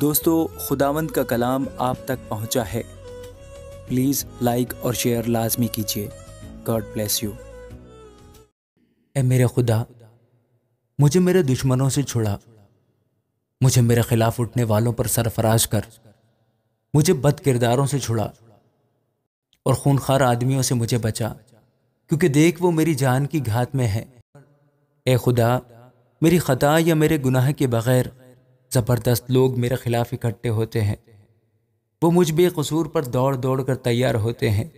दोस्तों खुदावंद का कलाम आप तक पहुंचा है प्लीज़ लाइक और शेयर लाजमी कीजिए गॉड ब्लेस यू ए मेरे खुदा मुझे मेरे दुश्मनों से छुड़ा मुझे मेरे खिलाफ उठने वालों पर सरफराज कर मुझे बद किरदारों से छुड़ा और खूनखार आदमियों से मुझे बचा क्योंकि देख वो मेरी जान की घात में है ए खुदा मेरी खता या मेरे गुनाह के बगैर ज़बरदस्त लोग मेरे खिलाफ इकट्ठे होते हैं वो मुझ बेकसूर पर दौड़ दौड़ कर तैयार होते हैं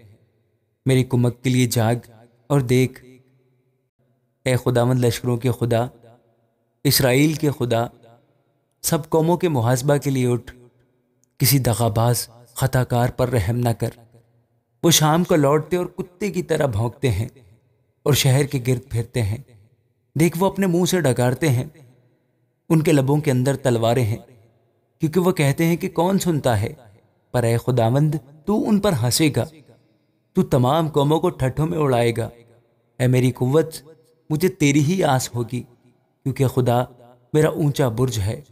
मेरी कुमक के लिए जाग और देख ए खुदावंद लश्करों के खुदा इसराइल के खुदा सब कौमों के मुहासबा के लिए उठ किसी दगाबाज खताकार पर रहम न कर वो शाम को लौटते और कुत्ते की तरह भौंकते हैं और शहर के गिरद फिरते हैं देख वो अपने मुंह से डकारते हैं उनके लबों के अंदर तलवारें हैं क्योंकि वह कहते हैं कि कौन सुनता है पर ए खुदावंद तू उन पर हंसेगा तू तमाम कौमों को ठट्ठों में उड़ाएगा ऐ मेरी कुवत मुझे तेरी ही आस होगी क्योंकि खुदा मेरा ऊंचा बुर्ज है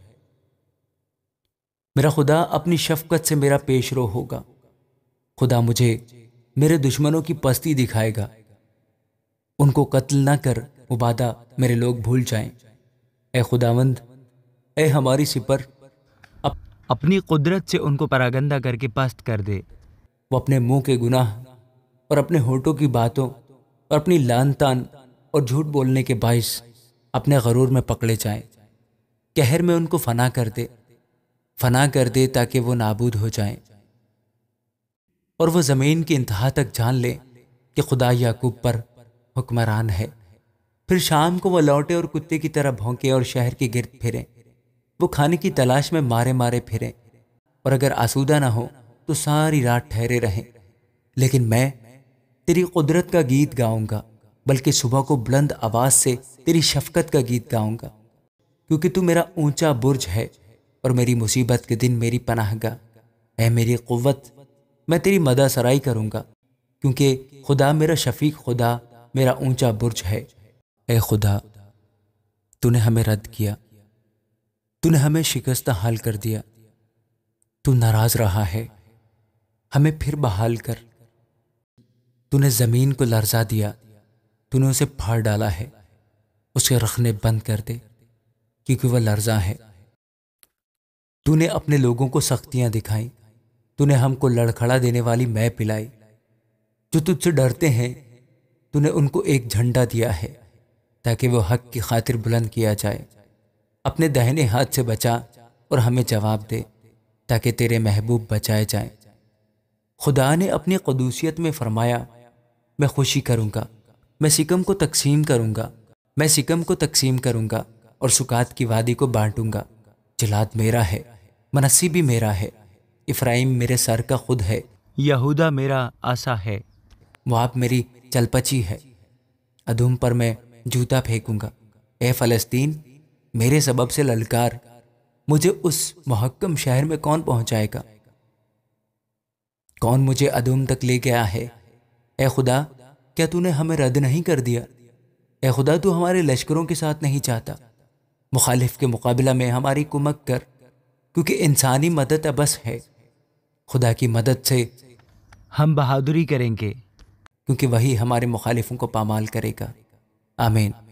मेरा खुदा अपनी शफकत से मेरा पेशरो होगा खुदा मुझे मेरे दुश्मनों की पस्ती दिखाएगा उनको कत्ल ना कर मुबादा मेरे लोग भूल जाएं। ए खुदावंद ए हमारी सिपर अप, अपनी कुदरत से उनको परागंदा करके पस्त कर दे वो अपने मुंह के गुनाह और अपने होठों की बातों और अपनी लान तान और झूठ बोलने के बायस अपने गरूर में पकड़े जाएं कहर में उनको फना कर दे फना कर दे ताकि वो नाबूद हो जाएं और वो ज़मीन की इंतहा तक जान ले कि खुदा याकूब पर हुक्मरान है फिर शाम को वह लौटे और कुत्ते की तरह भौंके और शहर के गिर फिरे वो खाने की तलाश में मारे मारे फिरे और अगर आसूदा ना हो तो सारी रात ठहरे रहें लेकिन मैं तेरी कुदरत का गीत गाऊंगा बल्कि सुबह को बुलंद आवाज़ से तेरी शफकत का गीत गाऊंगा क्योंकि तू मेरा ऊंचा बुर्ज है और मेरी मुसीबत के दिन मेरी पनाहगा है मेरी कुत मैं तेरी मदा सराई करूँगा क्योंकि खुदा मेरा शफीक खुदा मेरा ऊंचा बुर्ज है ए खुदा तूने हमें रद्द किया तूने हमें शिकस्त हाल कर दिया तू नाराज रहा है हमें फिर बहाल कर तूने ज़मीन को लर्जा दिया तूने उसे फाड़ डाला है उसे रखने बंद कर दे क्योंकि वह लर्जा है तूने अपने लोगों को सख्तियां दिखाई तूने हमको लड़खड़ा देने वाली मैं पिलाई जो तुझसे डरते हैं तूने उनको एक झंडा दिया है ताकि वो हक की खातिर बुलंद किया जाए अपने दहने हाथ से बचा और हमें जवाब दे ताकि तेरे महबूब बचाए जाएं। खुदा ने अपनी कदूसियत में फरमाया मैं खुशी करूँगा मैं सिकम को तकसीम करूँगा मैं सिकम को तकसीम करूँगा और सुकात की वादी को बांटूंगा जलाद मेरा है मनसी भी मेरा है इफ्राहिम मेरे सर का खुद है यहूदा मेरा आशा है आप मेरी चलपची है अधूम पर मैं जूता फेंकूंगा ए फ़लस्तीन मेरे सबब से ललकार मुझे उस महक्कम शहर में कौन पहुंचाएगा कौन मुझे अदम तक ले गया है ए खुदा क्या तूने हमें रद्द नहीं कर दिया ए खुदा तू हमारे लश्करों के साथ नहीं चाहता मुखालिफ के मुकाबला में हमारी कुमक कर क्योंकि इंसानी मदद अबस है खुदा की मदद से हम बहादुरी करेंगे क्योंकि वही हमारे मुखालिफों को पामाल करेगा ആമേൻ